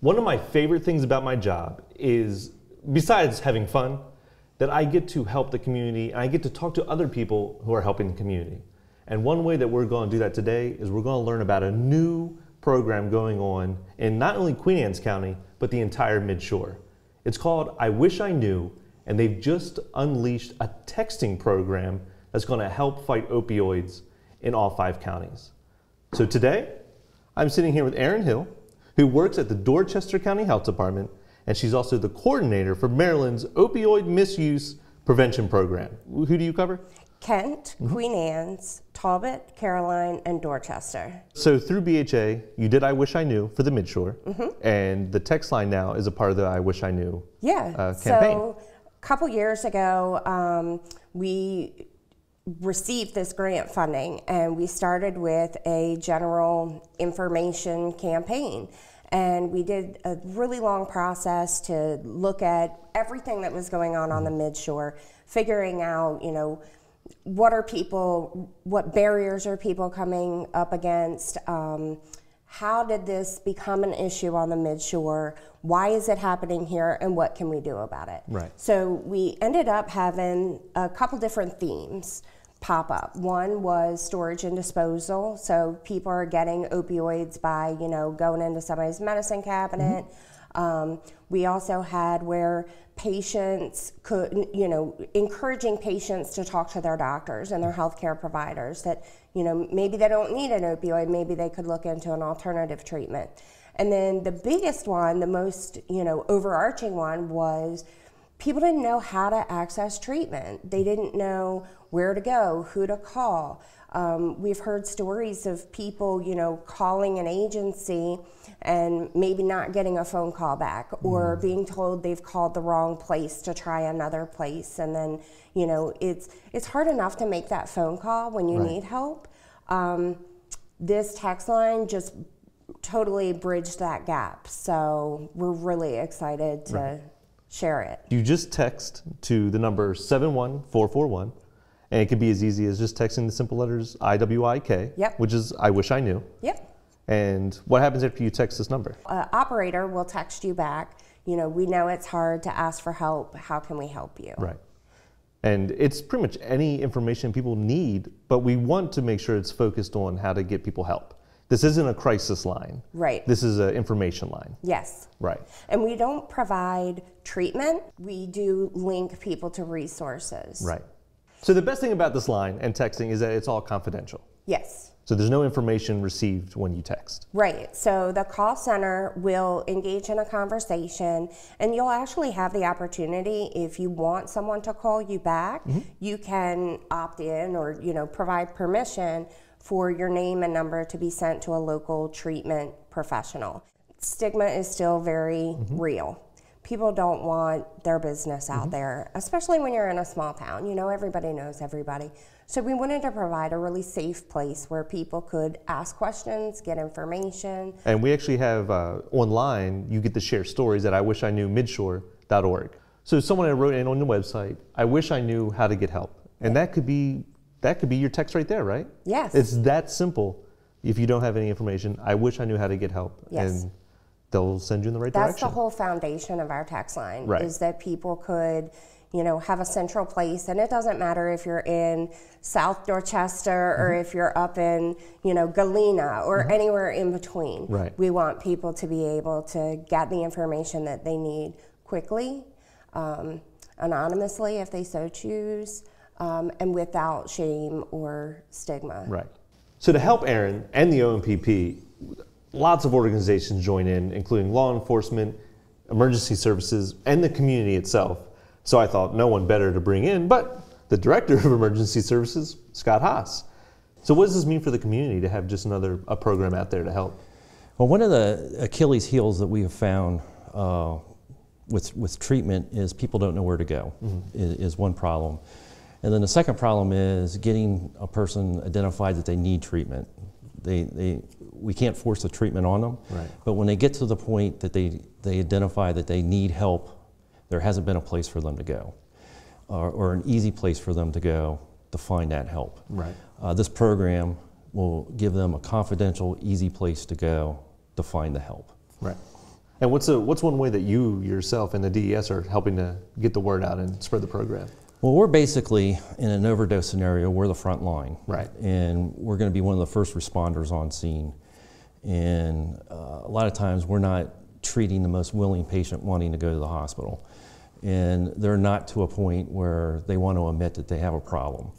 One of my favorite things about my job is, besides having fun, that I get to help the community and I get to talk to other people who are helping the community. And one way that we're going to do that today is we're going to learn about a new program going on in not only Queen Anne's County, but the entire Midshore. It's called I Wish I Knew, and they've just unleashed a texting program that's going to help fight opioids in all five counties. So today, I'm sitting here with Aaron Hill, who works at the Dorchester County Health Department, and she's also the coordinator for Maryland's Opioid Misuse Prevention Program. Who do you cover? Kent, Queen Anne's, Talbot, Caroline, and Dorchester. So through BHA, you did I Wish I Knew for the Midshore, mm -hmm. and the text line now is a part of the I Wish I Knew yeah, uh, campaign. So a couple years ago, um, we received this grant funding and we started with a general information campaign and we did a really long process to look at everything that was going on on the midshore figuring out you know what are people what barriers are people coming up against um, how did this become an issue on the midshore? Why is it happening here? And what can we do about it? Right. So we ended up having a couple different themes pop up. One was storage and disposal. So people are getting opioids by, you know, going into somebody's medicine cabinet. Mm -hmm. Um, we also had where patients could, you know, encouraging patients to talk to their doctors and their healthcare providers that, you know, maybe they don't need an opioid, maybe they could look into an alternative treatment. And then the biggest one, the most, you know, overarching one was people didn't know how to access treatment. They didn't know where to go, who to call. Um, we've heard stories of people, you know, calling an agency and maybe not getting a phone call back or mm. being told they've called the wrong place to try another place. And then, you know, it's, it's hard enough to make that phone call when you right. need help. Um, this text line just totally bridged that gap. So we're really excited to. Right share it. You just text to the number 71441, and it could be as easy as just texting the simple letters IWIK, yep. which is I wish I knew. Yep. And what happens after you text this number? Uh, operator will text you back. You know, we know it's hard to ask for help. How can we help you? Right. And it's pretty much any information people need, but we want to make sure it's focused on how to get people help. This isn't a crisis line. Right. This is an information line. Yes. Right. And we don't provide treatment, we do link people to resources. Right. So the best thing about this line and texting is that it's all confidential. Yes. So there's no information received when you text. Right. So the call center will engage in a conversation, and you'll actually have the opportunity if you want someone to call you back, mm-hmm. you can opt in or you know provide permission for your name and number to be sent to a local treatment professional. Stigma is still very mm -hmm. real. People don't want their business out mm -hmm. there, especially when you're in a small town. You know, everybody knows everybody. So we wanted to provide a really safe place where people could ask questions, get information. And we actually have uh, online, you get to share stories that I wish I knew midshore.org. So someone I wrote in on the website, I wish I knew how to get help. And that could be that could be your text right there, right? Yes. It's that simple. If you don't have any information, I wish I knew how to get help. Yes. And they'll send you in the right That's direction. That's the whole foundation of our tax line right. is that people could, you know, have a central place and it doesn't matter if you're in South Dorchester mm -hmm. or mm-hmm. if you're up in, you know, Galena or mm -hmm. anywhere in between. Right. We want people to be able to get the information that they need quickly, um, anonymously if they so choose um, and without shame or stigma. Right. So to help Aaron and the OMPP, lots of organizations join in, including law enforcement, emergency services, and the community itself. So I thought no one better to bring in, but the director of emergency services, Scott Haas. So what does this mean for the community to have just another a program out there to help? Well, one of the Achilles heels that we have found uh, with with treatment is people don't know where to go. Mm-hmm. Is, is one problem. And then the second problem is getting a person identified that they need treatment. They, they, we can't force the treatment on them, right. but when they get to the point that they, they identify that they need help, there hasn't been a place for them to go or, or an easy place for them to go to find that help. Right. Uh, this program will give them a confidential, easy place to go to find the help. Right. And what's, a, what's one way that you yourself and the DES are helping to get the word out and spread the program? Well, we're basically in an overdose scenario, we're the front line. Right. And we're going to be one of the first responders on scene. And uh, a lot of times we're not treating the most willing patient wanting to go to the hospital. And they're not to a point where they want to admit that they have a problem.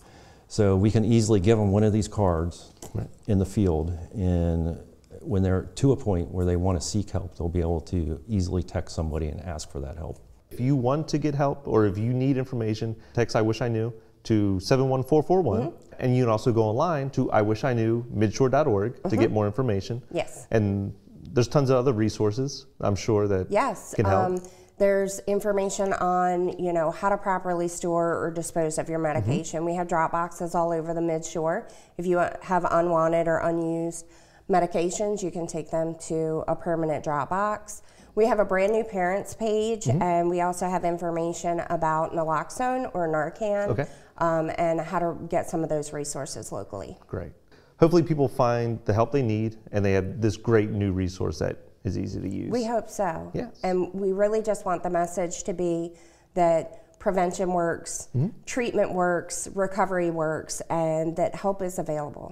So we can easily give them one of these cards right. in the field. And when they're to a point where they want to seek help, they'll be able to easily text somebody and ask for that help. If you want to get help or if you need information, text I wish I knew to 71441. Mm-hmm. And you can also go online to I wish iwishiknewmidshore.org mm-hmm. to get mm-hmm. more information. Yes. And there's tons of other resources, I'm sure, that yes. can help. Um, there's information on, you know, how to properly store or dispose of your mm-hmm. medication. Mm-hmm. We have drop boxes all over the midshore. If you uh, have unwanted or unused medications, you can take them to a permanent drop box. We have a brand new parents page, mm -hmm. and we also have information about naloxone or Narcan okay. um, and how to get some of those resources locally. Great. Hopefully, people find the help they need and they have this great new resource that is easy to use. We hope so. Yes. And we really just want the message to be that prevention works, mm -hmm. treatment works, recovery works, and that help is available.